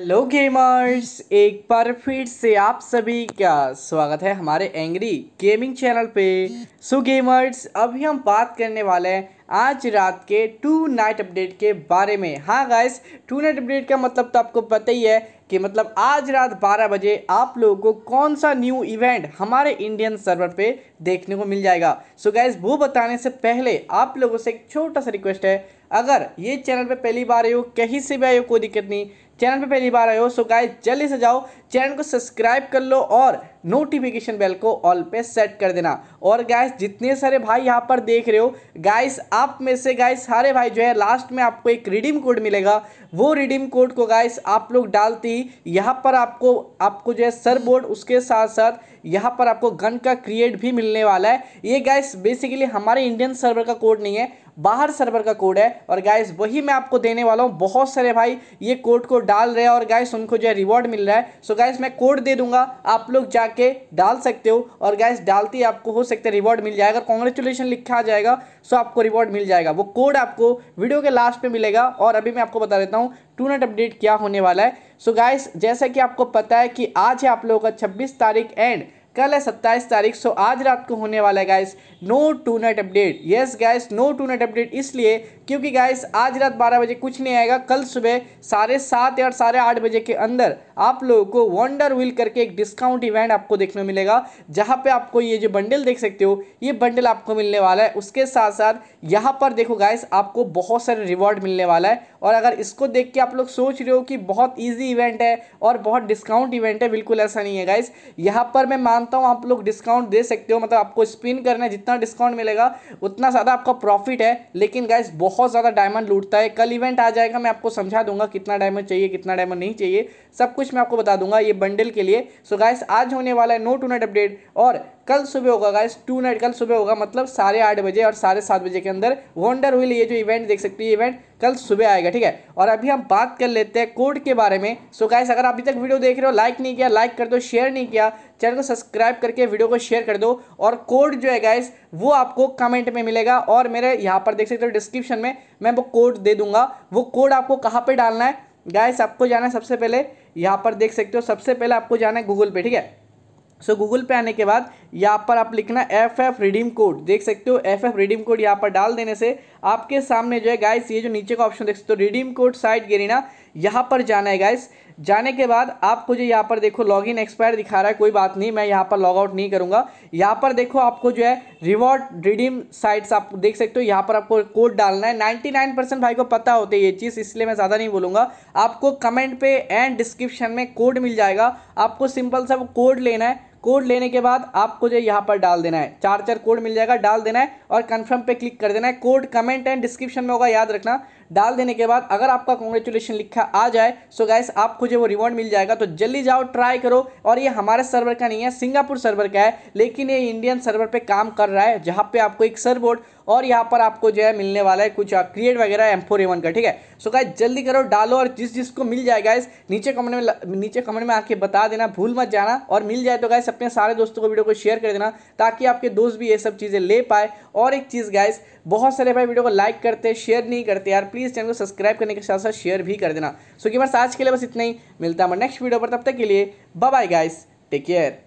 hello gamers एक बार फिर से आप सभी का स्वागत है हमारे एंग्री गेमिंग चैनल पे सो so गेमर्स अभी हम बात करने वाले हैं आज रात के टू नाइट अपडेट के बारे में हाँ गाइस टू नाइट अपडेट का मतलब तो आपको पता ही है कि मतलब आज रात 12 बजे आप लोगों को कौन सा न्यू इवेंट हमारे इंडियन सर्वर पे देखने को मिल जाएगा सो so गाइस वो बताने से पहले आप लोगों से एक छोटा सा रिक्वेस्ट है अगर ये चैनल पे पहली बार आए हो कहीं से भी आए हो कोई दिक्कत नहीं चैनल पे पहली बार आए हो सो गाइस जल्दी से जाओ चैनल को सब्सक्राइब कर लो और नोटिफिकेशन बेल को ऑल पे सेट कर देना और गाइस जितने सारे भाई यहाँ पर देख रहे हो गाइस आप में से गाइस सारे भाई जो है लास्ट में आपको एक रिडीम कोड मिलेगा वो रिडीम कोड को गाइस आप लोग डालते ही यहाँ पर आपको आपको जो है सर बोर्ड उसके साथ साथ यहाँ पर आपको गन का क्रिएट भी मिलने वाला है ये गाइस बेसिकली हमारे इंडियन सर्वर का कोड नहीं है बाहर सर्वर का कोड है और गाइस वही मैं आपको देने वाला हूँ बहुत सारे भाई ये कोड को डाल रहे हैं और गाइस उनको जो है रिवॉर्ड मिल रहा है सो गाइस मैं कोड दे दूंगा आप लोग जाके डाल सकते हो और गाइस डालते ही आपको हो सकता है रिवॉर्ड मिल जाएगा कॉन्ग्रेचुलेसन लिखा जाएगा सो आपको रिवॉर्ड मिल जाएगा वो कोड आपको वीडियो के लास्ट में मिलेगा और अभी मैं आपको बता देता हूँ टू नट अपडेट क्या होने वाला है सो so गाइस जैसा कि आपको पता है कि आज है आप लोगों का छब्बीस तारीख एंड कल है सत्ताईस तारीख सो आज रात को होने वाला है guys no tonight update yes guys no tonight update इसलिए क्योंकि गाइस आज रात बारह बजे कुछ नहीं आएगा कल सुबह साढ़े सात या साढ़े आठ बजे के अंदर आप लोगों को वंडर व्हील करके एक डिस्काउंट इवेंट आपको देखने को मिलेगा जहाँ पे आपको ये जो बंडल देख सकते हो ये बंडल आपको मिलने वाला है उसके साथ साथ यहाँ पर देखो गाइस आपको बहुत सारे रिवॉर्ड मिलने वाला है और अगर इसको देख के आप लोग सोच रहे हो कि बहुत ईजी इवेंट है और बहुत डिस्काउंट इवेंट है बिल्कुल ऐसा नहीं है गाइस यहाँ पर मैं मानता हूँ आप लोग डिस्काउंट दे सकते हो मतलब आपको स्पिन करना है जितना डिस्काउंट मिलेगा उतना ज़्यादा आपका प्रॉफिट है लेकिन गाइस बहुत बहुत ज़्यादा डायमंड लूटता है कल इवेंट आ जाएगा मैं आपको समझा दूंगा कितना डायमंड चाहिए कितना डायमंड नहीं चाहिए सब कुछ मैं आपको बता दूंगा ये बंडल के लिए सो गाइस आज होने वाला है नो टू नेट अपडेट और कल सुबह होगा गाइस टू नाइट कल सुबह होगा मतलब साढ़े आठ बजे और साढ़े सात बजे के अंदर वंडर व्हील ये जो इवेंट देख सकते हैं इवेंट कल सुबह आएगा ठीक है और अभी हम बात कर लेते हैं कोड के बारे में सो गाइस अगर अभी तक वीडियो देख रहे हो लाइक नहीं किया लाइक कर दो शेयर नहीं किया चैनल को सब्सक्राइब करके वीडियो को शेयर कर दो और कोड जो है गाइस वो आपको कमेंट में मिलेगा और मेरे यहाँ पर देख सकते हो डिस्क्रिप्शन में मैं वो कोड दे दूंगा वो कोड आपको कहाँ पर डालना है गाइस आपको जाना है सबसे पहले यहाँ पर देख सकते हो सबसे पहले आपको जाना है गूगल पे ठीक है सो so, गूगल पे आने के बाद यहाँ पर आप लिखना एफ एफ रिडीम कोड देख सकते हो एफ एफ रिडीम कोड यहाँ पर डाल देने से आपके सामने जो है गाइस ये जो नीचे का ऑप्शन देख सकते हो रिडीम कोड साइट गेरीना यहाँ पर जाना है गाइस जाने के बाद आपको जो यहाँ पर देखो लॉग इन एक्सपायर दिखा रहा है कोई बात नहीं मैं यहाँ पर लॉग आउट नहीं करूँगा यहाँ पर देखो आपको जो है रिवॉर्ड रिडीम साइट्स आप देख सकते हो यहाँ पर आपको कोड डालना है 99 परसेंट भाई को पता होते ये चीज़ इसलिए मैं ज़्यादा नहीं बोलूँगा आपको कमेंट पे एंड डिस्क्रिप्शन में कोड मिल जाएगा आपको सिंपल सा वो कोड लेना है कोड लेने के बाद आपको जो यहाँ पर डाल देना है चार चार कोड मिल जाएगा डाल देना है और कंफर्म पे क्लिक कर देना है कोड कमेंट एंड डिस्क्रिप्शन में होगा याद रखना डाल देने के बाद अगर आपका कॉन्ग्रेचुलेशन लिखा आ जाए सो गैस आपको जो वो रिवॉर्ड मिल जाएगा तो जल्दी जाओ ट्राई करो और ये हमारे सर्वर का नहीं है सिंगापुर सर्वर का है लेकिन ये इंडियन सर्वर पर काम कर रहा है जहाँ पर आपको एक सर बोर्ड और यहाँ पर आपको जो है मिलने वाला है कुछ क्रिएट uh, वगैरह एम फोर का ठीक है सो गाइस जल्दी करो डालो और जिस जिसको मिल जाए गाइस नीचे कमेंट में नीचे कमेंट में आके बता देना भूल मत जाना और मिल जाए तो गाइस अपने सारे दोस्तों को वीडियो को शेयर कर देना ताकि आपके दोस्त भी ये सब चीज़ें ले पाए और एक चीज़ गाइस बहुत सारे भाई वीडियो को लाइक करते शेयर नहीं करते यार प्लीज़ प्लीज़ चैनल को सब्सक्राइब करने के साथ साथ शेयर भी कर देना सो so, कि बस आज के लिए बस इतना ही मिलता है नेक्स्ट वीडियो पर तब तक के लिए बाय गाइस टेक केयर